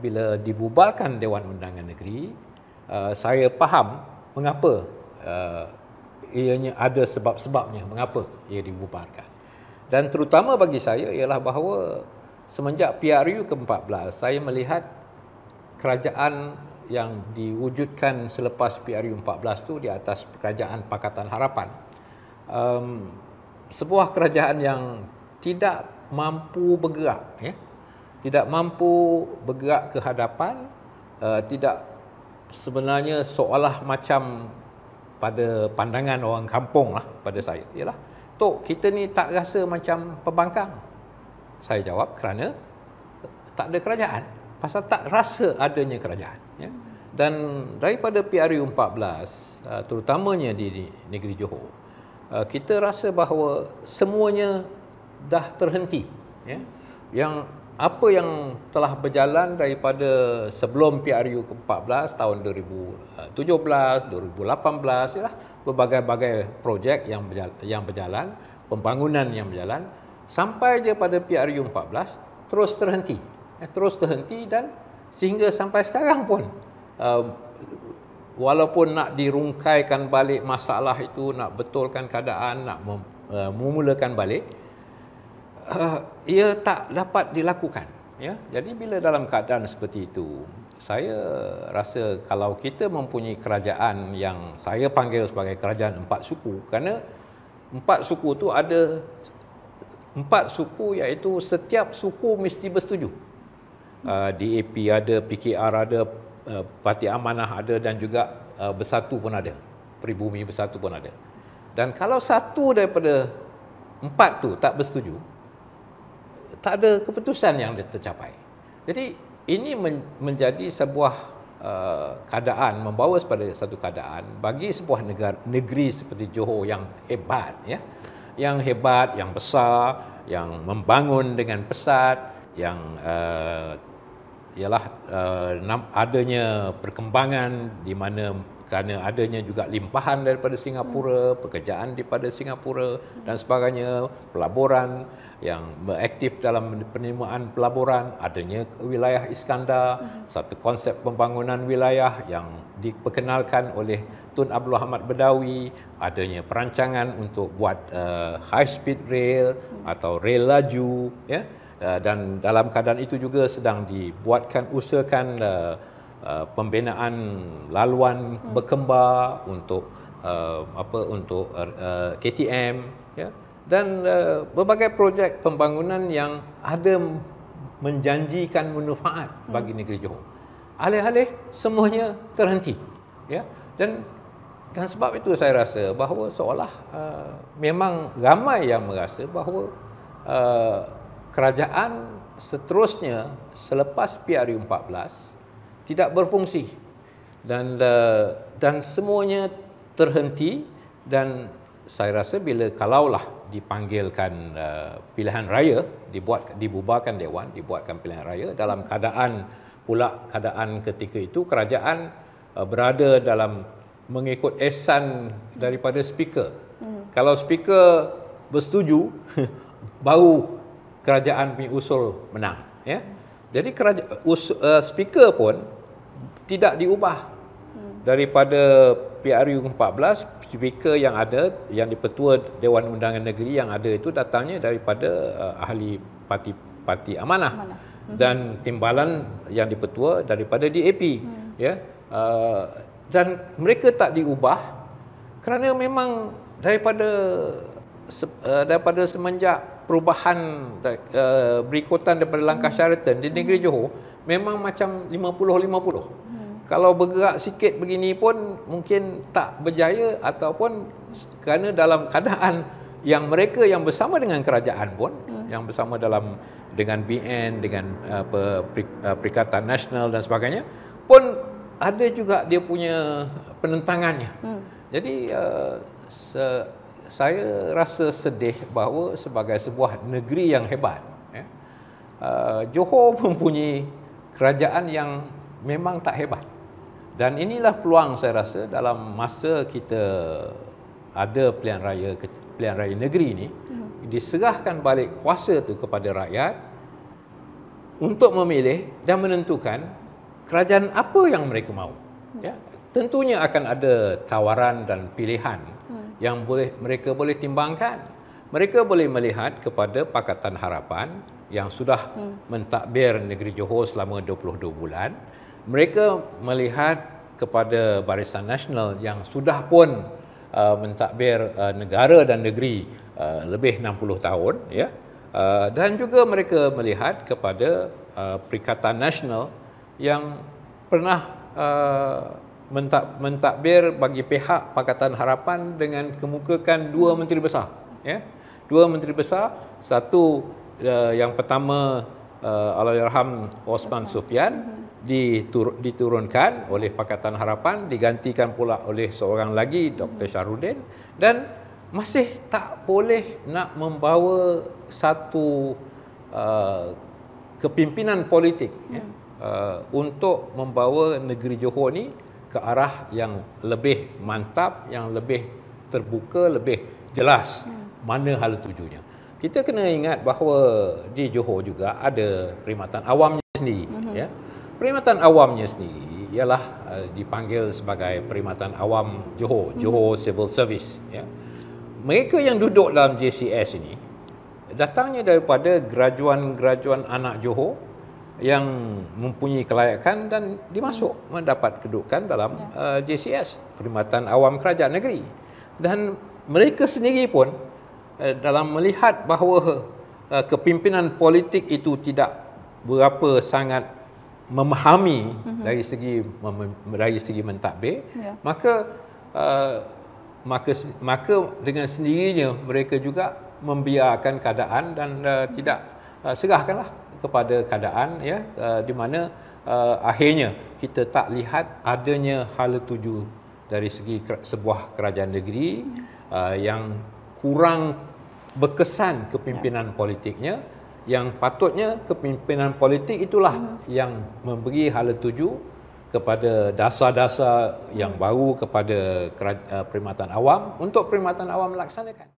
bila dibubarkan Dewan Undangan Negeri, uh, saya faham mengapa uh, ianya ada sebab-sebabnya mengapa ia dibubarkan. Dan terutama bagi saya ialah bahawa semenjak PRU ke-14, saya melihat kerajaan yang diwujudkan selepas PRU 14 tu di atas kerajaan Pakatan Harapan. Um, sebuah kerajaan yang tidak mampu bergerak ya tidak mampu bergerak ke hadapan uh, tidak sebenarnya seolah macam pada pandangan orang kampung lah pada saya ialah tok kita ni tak rasa macam pembangkang saya jawab kerana tak ada kerajaan pasal tak rasa adanya kerajaan ya dan daripada PRU 14 eh, terutamanya di negeri Johor eh, kita rasa bahawa semuanya dah terhenti ya. yang apa yang telah berjalan daripada sebelum PRU ke-14 tahun 2017, 2018 ialah berbagai-bagai projek yang berjalan, yang berjalan, pembangunan yang berjalan sampai je pada PRU 14 terus terhenti. Eh, terus terhenti dan sehingga sampai sekarang pun um, walaupun nak dirungkaikan balik masalah itu, nak betulkan keadaan, nak uh, memulakan balik uh, ia tak dapat dilakukan ya jadi bila dalam keadaan seperti itu saya rasa kalau kita mempunyai kerajaan yang saya panggil sebagai kerajaan empat suku kerana empat suku tu ada empat suku iaitu setiap suku mesti bersetuju uh, eh, DAP ada PKR ada uh, Parti Amanah ada dan juga uh, Bersatu pun ada Peribumi Bersatu pun ada dan kalau satu daripada empat tu tak bersetuju tak ada keputusan yang tercapai. Jadi ini men- menjadi sebuah uh, keadaan membawa kepada satu keadaan bagi sebuah negara, negeri seperti Johor yang hebat ya. Yang hebat, yang besar, yang membangun dengan pesat, yang uh, ialah uh, adanya perkembangan di mana kerana adanya juga limpahan daripada Singapura, hmm. pekerjaan daripada Singapura dan sebagainya, pelaburan yang aktif dalam penerimaan pelaburan, adanya wilayah Iskandar, hmm. satu konsep pembangunan wilayah yang diperkenalkan oleh Tun Abdul Ahmad Bedawi, adanya perancangan untuk buat uh, high speed rail hmm. atau rail laju ya. Uh, dan dalam keadaan itu juga sedang dibuatkan usahakan uh, Uh, pembinaan laluan hmm. berkembar untuk uh, apa untuk uh, uh KTM ya dan uh, berbagai projek pembangunan yang ada menjanjikan manfaat hmm. bagi negeri Johor alih-alih semuanya terhenti ya dan dan sebab itu saya rasa bahawa seolah uh, memang ramai yang merasa bahawa uh, kerajaan seterusnya selepas PRU 14 tidak berfungsi dan eh, dan semuanya terhenti dan saya rasa bila kalaulah dipanggilkan eh, pilihan raya dibuat dibubarkan dewan dibuatkan pilihan raya dalam keadaan pula keadaan ketika itu kerajaan eh, berada dalam mengikut ehsan daripada speaker. Hmm. Kalau speaker bersetuju baru kerajaan punya usul menang ya. Jadi kerajaan us, uh, speaker pun tidak diubah hmm. daripada PRU 14 speaker yang ada yang dipetua Dewan Undangan Negeri yang ada itu datangnya daripada uh, ahli parti parti amanah, amanah. Mm -hmm. dan timbalan yang dipetua daripada DAP mm. ya uh, dan mereka tak diubah kerana memang daripada se, uh, daripada semenjak perubahan uh, berikutan daripada langkah mm. Sheraton di negeri mm. Johor memang macam 50 50 mm kalau bergerak sikit begini pun mungkin tak berjaya ataupun kerana dalam keadaan yang mereka yang bersama dengan kerajaan pun hmm. yang bersama dalam dengan BN dengan apa eh, perikatan nasional dan sebagainya pun ada juga dia punya penentangannya. Hmm. Jadi uh, se- saya rasa sedih bahawa sebagai sebuah negeri yang hebat ya, eh, uh, Johor mempunyai kerajaan yang memang tak hebat. Hmm. Dan inilah peluang saya rasa dalam masa kita ada pilihan raya pilihan raya negeri ini hmm. diserahkan balik kuasa itu kepada rakyat untuk memilih dan menentukan kerajaan apa yang mereka mahu. Hmm. Ya. Tentunya akan ada tawaran dan pilihan hmm. yang boleh mereka boleh timbangkan. Mereka boleh melihat kepada Pakatan Harapan yang sudah mentadbir negeri Johor selama 22 bulan mereka melihat kepada Barisan Nasional yang sudah pun uh, mentadbir uh, negara dan negeri uh, lebih 60 tahun ya uh, dan juga mereka melihat kepada uh, Perikatan Nasional yang pernah uh, mentadbir bagi pihak Pakatan Harapan dengan kemukakan dua menteri besar ya dua menteri besar satu uh, yang pertama uh, Allahyarham Osman, Osman Sufian mhm ditur, diturunkan oleh Pakatan Harapan digantikan pula oleh seorang lagi Dr. Syarudin dan masih tak boleh nak membawa satu uh, kepimpinan politik hmm. ya, uh, untuk membawa negeri Johor ni ke arah yang lebih mantap, yang lebih terbuka, lebih jelas hmm. mana hal tujuannya Kita kena ingat bahawa di Johor juga ada perkhidmatan awamnya sendiri. Hmm. Ya. Perkhidmatan awamnya sendiri ialah eh, dipanggil sebagai perkhidmatan awam Johor, hmm. Johor Civil Service. Ya. Mereka yang duduk dalam JCS ini datangnya daripada graduan-graduan anak Johor yang mempunyai kelayakan dan dimasuk hmm. mendapat kedudukan dalam ya. uh, eh, JCS, Perkhidmatan Awam Kerajaan Negeri. Dan mereka sendiri pun uh, dalam melihat bahawa uh, kepimpinan politik itu tidak berapa sangat memahami mm -hmm. dari segi mem, dari segi mentadbir yeah. maka uh, maka maka dengan sendirinya mereka juga membiarkan keadaan dan uh, mm -hmm. tidak uh, serahkanlah kepada keadaan ya uh, di mana uh, akhirnya kita tak lihat adanya hal tuju dari segi sebuah kerajaan negeri mm -hmm. uh, yang kurang berkesan kepimpinan yeah. politiknya yang patutnya kepimpinan politik itulah hmm. yang memberi hala tuju kepada dasar-dasar yang hmm. baru kepada kerajaan, eh, perkhidmatan awam untuk perkhidmatan awam melaksanakan